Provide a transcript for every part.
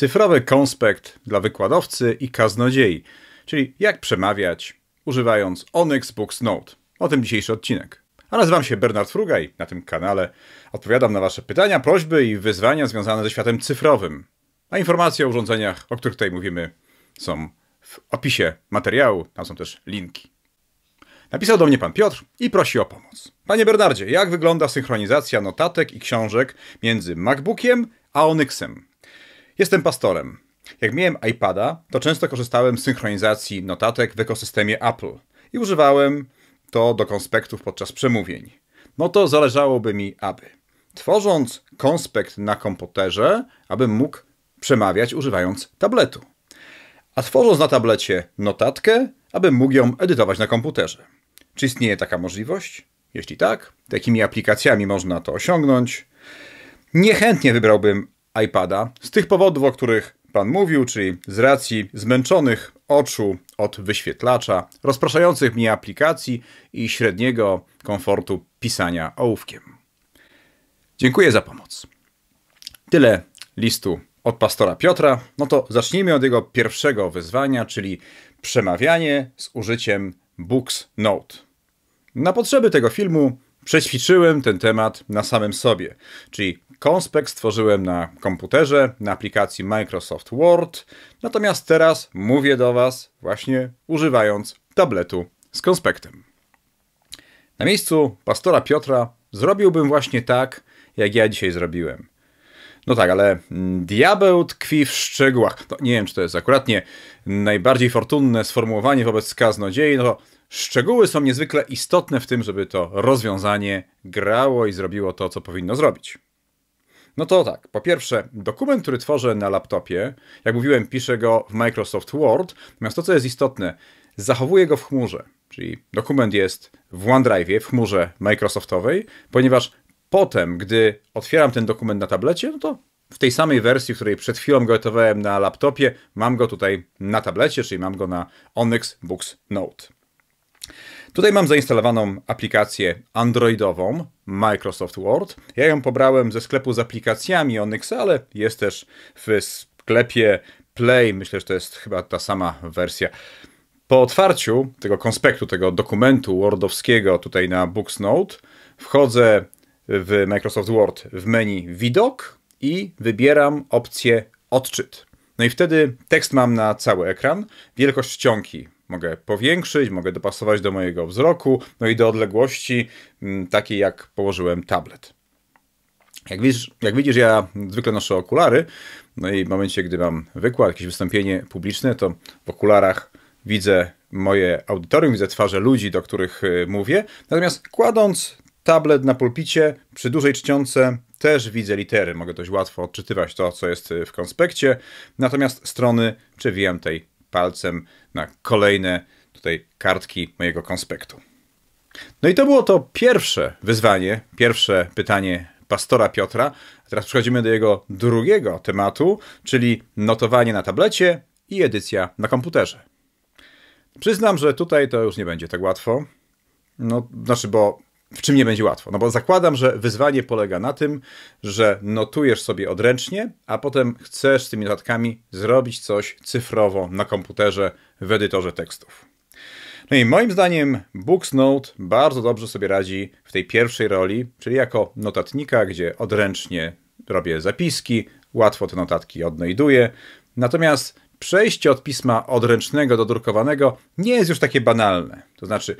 Cyfrowy konspekt dla wykładowcy i kaznodziei, czyli jak przemawiać używając Onyx Books Note. O tym dzisiejszy odcinek. A nazywam się Bernard Frugaj. Na tym kanale odpowiadam na Wasze pytania, prośby i wyzwania związane ze światem cyfrowym. A informacje o urządzeniach, o których tutaj mówimy, są w opisie materiału. Tam są też linki. Napisał do mnie pan Piotr i prosi o pomoc. Panie Bernardzie, jak wygląda synchronizacja notatek i książek między MacBookiem a Onyxem? Jestem pastorem. Jak miałem iPada, to często korzystałem z synchronizacji notatek w ekosystemie Apple i używałem to do konspektów podczas przemówień. No to zależałoby mi, aby. Tworząc konspekt na komputerze, abym mógł przemawiać używając tabletu. A tworząc na tablecie notatkę, abym mógł ją edytować na komputerze. Czy istnieje taka możliwość? Jeśli tak, to jakimi aplikacjami można to osiągnąć? Niechętnie wybrałbym iPada z tych powodów, o których Pan mówił, czyli z racji zmęczonych oczu od wyświetlacza, rozpraszających mnie aplikacji i średniego komfortu pisania ołówkiem. Dziękuję za pomoc. Tyle listu od pastora Piotra. No to zacznijmy od jego pierwszego wyzwania, czyli przemawianie z użyciem Books Note. Na potrzeby tego filmu przećwiczyłem ten temat na samym sobie, czyli Konspekt stworzyłem na komputerze, na aplikacji Microsoft Word, natomiast teraz mówię do Was właśnie używając tabletu z konspektem. Na miejscu pastora Piotra zrobiłbym właśnie tak, jak ja dzisiaj zrobiłem. No tak, ale mm, diabeł tkwi w szczegółach. No, nie wiem, czy to jest akuratnie najbardziej fortunne sformułowanie wobec kaznodziei, no to szczegóły są niezwykle istotne w tym, żeby to rozwiązanie grało i zrobiło to, co powinno zrobić. No to tak, po pierwsze, dokument, który tworzę na laptopie, jak mówiłem, piszę go w Microsoft Word, natomiast to, co jest istotne, zachowuję go w chmurze, czyli dokument jest w OneDrive, w chmurze Microsoftowej, ponieważ potem, gdy otwieram ten dokument na tablecie, no to w tej samej wersji, w której przed chwilą gotowałem na laptopie, mam go tutaj na tablecie, czyli mam go na Onyx Books Note. Tutaj mam zainstalowaną aplikację Androidową Microsoft Word. Ja ją pobrałem ze sklepu z aplikacjami Onyx, ale jest też w sklepie Play. Myślę, że to jest chyba ta sama wersja. Po otwarciu tego konspektu, tego dokumentu Wordowskiego tutaj na Booksnote, wchodzę w Microsoft Word w menu Widok i wybieram opcję Odczyt. No i wtedy tekst mam na cały ekran, wielkość czcionki mogę powiększyć, mogę dopasować do mojego wzroku, no i do odległości mm, takiej jak położyłem tablet. Jak widzisz, jak widzisz, ja zwykle noszę okulary, no i w momencie, gdy mam wykład, jakieś wystąpienie publiczne, to w okularach widzę moje audytorium, widzę twarze ludzi, do których y, mówię. Natomiast kładąc tablet na pulpicie, przy dużej czcionce też widzę litery. Mogę dość łatwo odczytywać to, co jest y, w konspekcie, natomiast strony przewijam tej palcem na kolejne tutaj kartki mojego konspektu. No i to było to pierwsze wyzwanie, pierwsze pytanie pastora Piotra. teraz przechodzimy do jego drugiego tematu, czyli notowanie na tablecie i edycja na komputerze. Przyznam, że tutaj to już nie będzie tak łatwo. No, znaczy, bo w czym nie będzie łatwo. No bo zakładam, że wyzwanie polega na tym, że notujesz sobie odręcznie, a potem chcesz z tymi notatkami zrobić coś cyfrowo na komputerze w edytorze tekstów. No i moim zdaniem Note bardzo dobrze sobie radzi w tej pierwszej roli, czyli jako notatnika, gdzie odręcznie robię zapiski, łatwo te notatki odnajduję. Natomiast przejście od pisma odręcznego do drukowanego nie jest już takie banalne. To znaczy,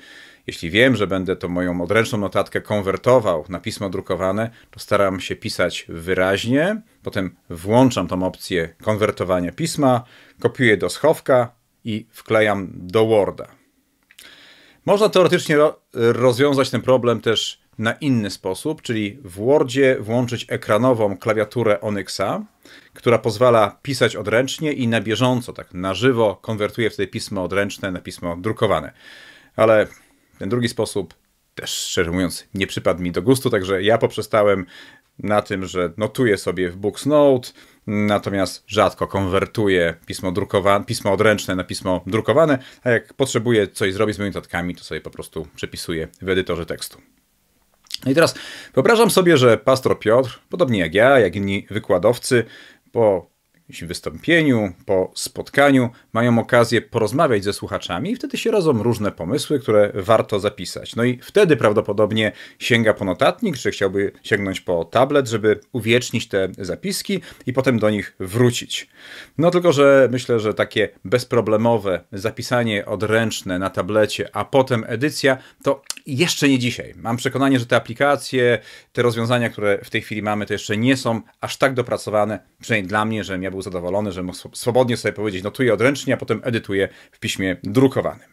jeśli wiem, że będę to moją odręczną notatkę konwertował na pismo drukowane, to staram się pisać wyraźnie, potem włączam tą opcję konwertowania pisma, kopiuję do schowka i wklejam do Worda. Można teoretycznie rozwiązać ten problem też na inny sposób, czyli w Wordzie włączyć ekranową klawiaturę Onyxa, która pozwala pisać odręcznie i na bieżąco, tak na żywo konwertuje wtedy pismo odręczne na pismo drukowane. Ale ten drugi sposób też szczerze mówiąc nie przypadł mi do gustu, także ja poprzestałem na tym, że notuję sobie w Books Note, natomiast rzadko konwertuję pismo, drukowane, pismo odręczne na pismo drukowane, a jak potrzebuję coś zrobić z moimi notatkami, to sobie po prostu przepisuję w edytorze tekstu. No i teraz wyobrażam sobie, że pastor Piotr, podobnie jak ja, jak inni wykładowcy, po jakimś wystąpieniu, po spotkaniu mają okazję porozmawiać ze słuchaczami i wtedy się rodzą różne pomysły, które warto zapisać. No i wtedy prawdopodobnie sięga po notatnik, czy chciałby sięgnąć po tablet, żeby uwiecznić te zapiski i potem do nich wrócić. No tylko, że myślę, że takie bezproblemowe zapisanie odręczne na tablecie, a potem edycja, to jeszcze nie dzisiaj. Mam przekonanie, że te aplikacje, te rozwiązania, które w tej chwili mamy, to jeszcze nie są aż tak dopracowane, przynajmniej dla mnie, że ja był był zadowolony, że mógł swobodnie sobie powiedzieć, notuję odręcznie, a potem edytuję w piśmie drukowanym.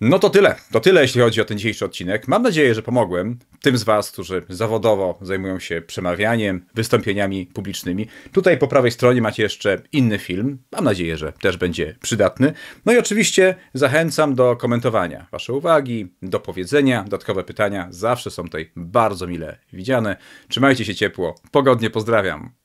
No to tyle. To tyle, jeśli chodzi o ten dzisiejszy odcinek. Mam nadzieję, że pomogłem tym z Was, którzy zawodowo zajmują się przemawianiem, wystąpieniami publicznymi. Tutaj po prawej stronie macie jeszcze inny film. Mam nadzieję, że też będzie przydatny. No i oczywiście zachęcam do komentowania Wasze uwagi, do powiedzenia. Dodatkowe pytania zawsze są tutaj bardzo mile widziane. Trzymajcie się ciepło. Pogodnie pozdrawiam.